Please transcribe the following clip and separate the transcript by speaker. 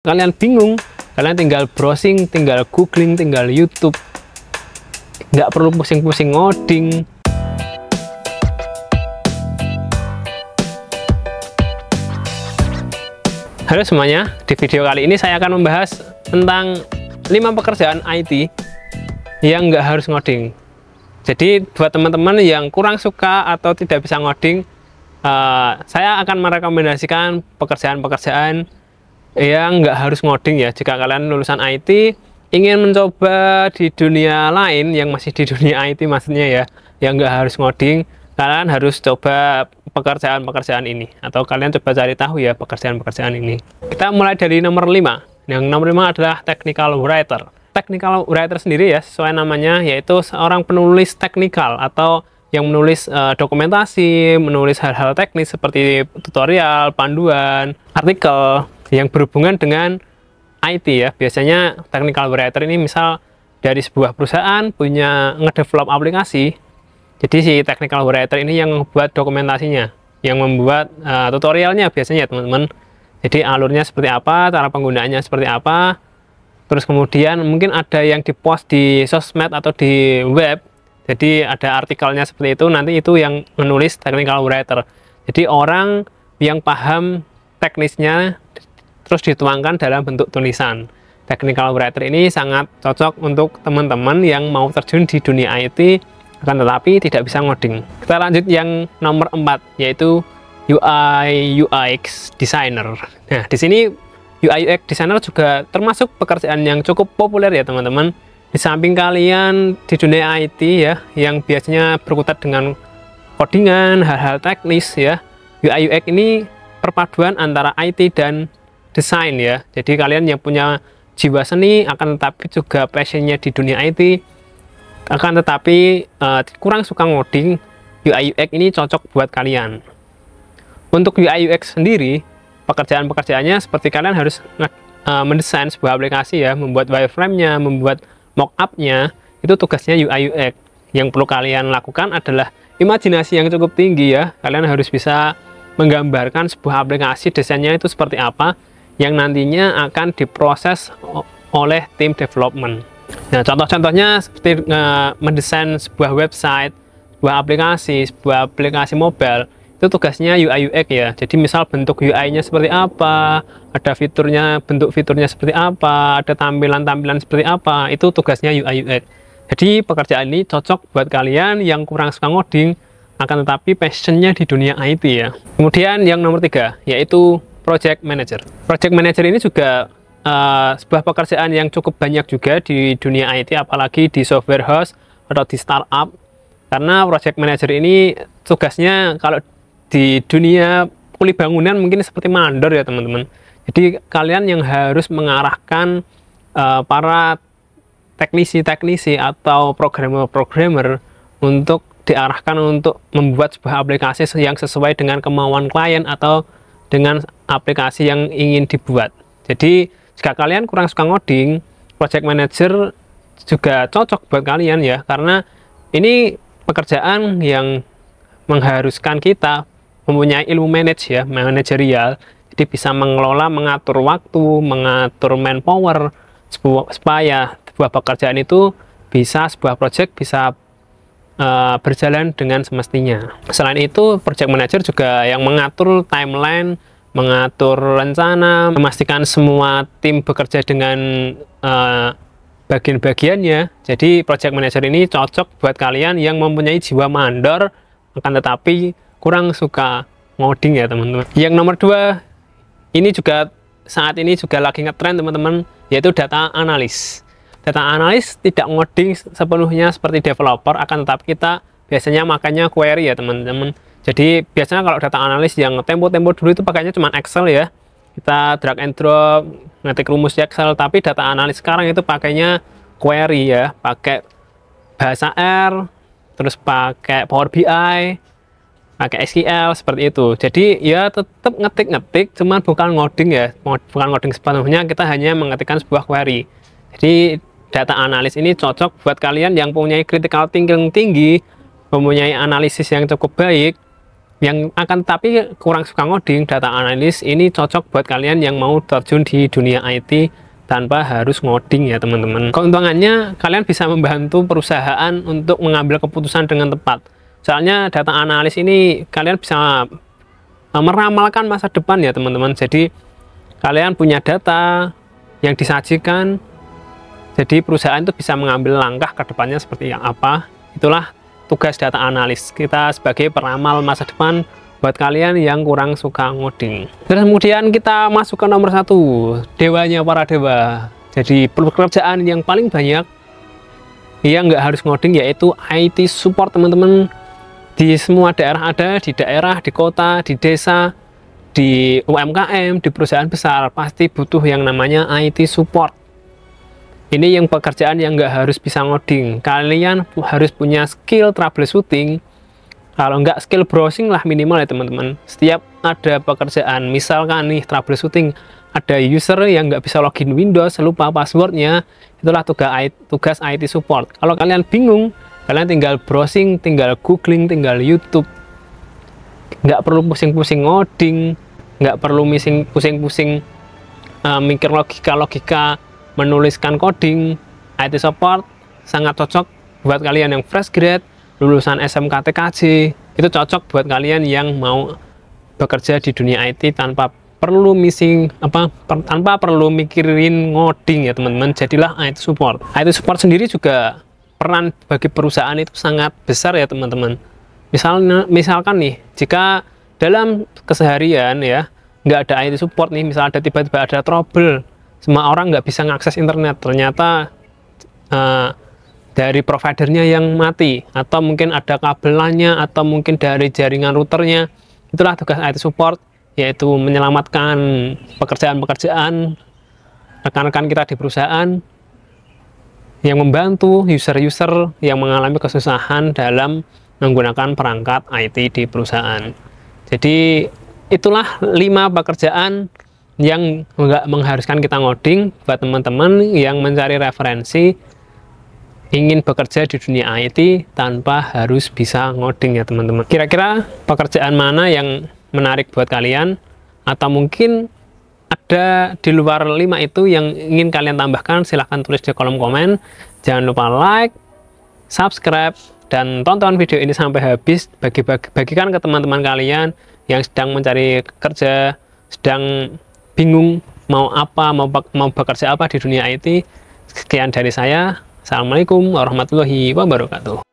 Speaker 1: kalian bingung, kalian tinggal browsing, tinggal googling, tinggal YouTube. Nggak perlu pusing-pusing ngoding. Halo semuanya, di video kali ini saya akan membahas tentang lima pekerjaan IT yang nggak harus ngoding. Jadi buat teman-teman yang kurang suka atau tidak bisa ngoding, eh, saya akan merekomendasikan pekerjaan-pekerjaan yang nggak harus ngoding ya jika kalian lulusan IT ingin mencoba di dunia lain yang masih di dunia IT maksudnya ya yang nggak harus ngoding kalian harus coba pekerjaan-pekerjaan ini atau kalian coba cari tahu ya pekerjaan-pekerjaan ini kita mulai dari nomor 5 yang nomor 5 adalah technical writer technical writer sendiri ya sesuai namanya yaitu seorang penulis teknikal atau yang menulis uh, dokumentasi, menulis hal-hal teknis seperti tutorial, panduan, artikel, yang berhubungan dengan IT ya. Biasanya technical writer ini misal dari sebuah perusahaan punya ngedevelop aplikasi. Jadi si technical writer ini yang membuat dokumentasinya, yang membuat uh, tutorialnya biasanya teman-teman. Jadi alurnya seperti apa, cara penggunaannya seperti apa. Terus kemudian mungkin ada yang dipost di sosmed atau di web. Jadi ada artikelnya seperti itu, nanti itu yang menulis technical writer. Jadi orang yang paham teknisnya terus dituangkan dalam bentuk tulisan. Technical Writer ini sangat cocok untuk teman-teman yang mau terjun di dunia IT, akan tetapi tidak bisa ngoding. Kita lanjut yang nomor 4, yaitu UI UX Designer. Nah, di sini UI UX Designer juga termasuk pekerjaan yang cukup populer ya teman-teman. Di samping kalian di dunia IT ya, yang biasanya berkutat dengan codingan, hal-hal teknis ya, UI UX ini perpaduan antara IT dan desain ya jadi kalian yang punya jiwa seni akan tetapi juga passionnya di dunia IT akan tetapi uh, kurang suka ngoding UI UX ini cocok buat kalian untuk UI UX sendiri pekerjaan-pekerjaannya seperti kalian harus uh, mendesain sebuah aplikasi ya membuat wireframe-nya membuat mock-up-nya itu tugasnya UI UX yang perlu kalian lakukan adalah imajinasi yang cukup tinggi ya kalian harus bisa menggambarkan sebuah aplikasi desainnya itu seperti apa yang nantinya akan diproses oleh tim development. Nah, contoh-contohnya seperti uh, mendesain sebuah website, sebuah aplikasi, sebuah aplikasi mobile, itu tugasnya UI UX ya. Jadi misal bentuk UI-nya seperti apa, ada fiturnya, bentuk fiturnya seperti apa, ada tampilan-tampilan seperti apa, itu tugasnya UI UX. Jadi pekerjaan ini cocok buat kalian yang kurang suka ngoding, akan tetapi passionnya di dunia IT ya. Kemudian yang nomor tiga, yaitu project manager. Project manager ini juga uh, sebuah pekerjaan yang cukup banyak juga di dunia IT, apalagi di software house atau di startup. Karena project manager ini tugasnya kalau di dunia kuli bangunan mungkin seperti mandor ya teman-teman. Jadi kalian yang harus mengarahkan uh, para teknisi-teknisi atau programmer-programmer untuk diarahkan untuk membuat sebuah aplikasi yang sesuai dengan kemauan klien atau dengan aplikasi yang ingin dibuat. Jadi, jika kalian kurang suka ngoding, project manager juga cocok buat kalian ya, karena ini pekerjaan yang mengharuskan kita mempunyai ilmu manage ya, manajerial. Jadi bisa mengelola, mengatur waktu, mengatur manpower supaya sebuah pekerjaan itu bisa sebuah project bisa Eh, berjalan dengan semestinya. Selain itu, project manager juga yang mengatur timeline, mengatur rencana, memastikan semua tim bekerja dengan uh, bagian-bagiannya. Jadi project manager ini cocok buat kalian yang mempunyai jiwa mandor, akan tetapi kurang suka ngoding ya teman-teman. Yang nomor dua, ini juga saat ini juga lagi ngetrend teman-teman, yaitu data analis data analis tidak ngoding sepenuhnya seperti developer akan tetap kita biasanya makanya query ya teman-teman jadi biasanya kalau data analis yang tempo-tempo dulu itu pakainya cuma Excel ya kita drag and drop ngetik rumus di Excel tapi data analis sekarang itu pakainya query ya pakai bahasa R terus pakai Power BI pakai SQL seperti itu. Jadi ya tetap ngetik-ngetik, cuman bukan ngoding ya, bukan ngoding sepenuhnya. Kita hanya mengetikkan sebuah query. Jadi data analis ini cocok buat kalian yang punya critical thinking tinggi mempunyai analisis yang cukup baik yang akan tapi kurang suka ngoding data analis ini cocok buat kalian yang mau terjun di dunia IT tanpa harus ngoding ya teman-teman keuntungannya kalian bisa membantu perusahaan untuk mengambil keputusan dengan tepat soalnya data analis ini kalian bisa e, meramalkan masa depan ya teman-teman jadi kalian punya data yang disajikan jadi perusahaan itu bisa mengambil langkah ke depannya seperti yang apa. Itulah tugas data analis kita sebagai peramal masa depan buat kalian yang kurang suka ngoding. Terus kemudian kita masuk ke nomor satu, dewanya para dewa. Jadi pekerjaan yang paling banyak yang nggak harus ngoding yaitu IT support teman-teman di semua daerah ada, di daerah, di kota, di desa, di UMKM, di perusahaan besar pasti butuh yang namanya IT support ini yang pekerjaan yang nggak harus bisa ngoding kalian harus punya skill troubleshooting kalau nggak skill browsing lah minimal ya teman-teman setiap ada pekerjaan misalkan nih troubleshooting ada user yang nggak bisa login Windows lupa passwordnya itulah tugas IT support kalau kalian bingung kalian tinggal browsing tinggal googling tinggal YouTube nggak perlu pusing-pusing ngoding nggak perlu pusing-pusing uh, mikir logika-logika menuliskan coding, IT support, sangat cocok buat kalian yang fresh grade, lulusan SMK TKJ, itu cocok buat kalian yang mau bekerja di dunia IT tanpa perlu missing apa per, tanpa perlu mikirin ngoding ya teman-teman jadilah IT support IT support sendiri juga peran bagi perusahaan itu sangat besar ya teman-teman misalnya misalkan nih jika dalam keseharian ya nggak ada IT support nih misal ada tiba-tiba ada trouble semua orang nggak bisa mengakses internet ternyata uh, dari providernya yang mati atau mungkin ada kabelannya atau mungkin dari jaringan routernya itulah tugas IT support yaitu menyelamatkan pekerjaan-pekerjaan rekan-rekan kita di perusahaan yang membantu user-user yang mengalami kesusahan dalam menggunakan perangkat IT di perusahaan. Jadi itulah lima pekerjaan yang nggak mengharuskan kita ngoding buat teman-teman yang mencari referensi ingin bekerja di dunia IT tanpa harus bisa ngoding ya teman-teman kira-kira pekerjaan mana yang menarik buat kalian atau mungkin ada di luar lima itu yang ingin kalian tambahkan silahkan tulis di kolom komen jangan lupa like subscribe dan tonton video ini sampai habis bagi, bagi bagikan ke teman-teman kalian yang sedang mencari kerja sedang bingung mau apa, mau, mau bekerja apa di dunia IT. Sekian dari saya. Assalamualaikum warahmatullahi wabarakatuh.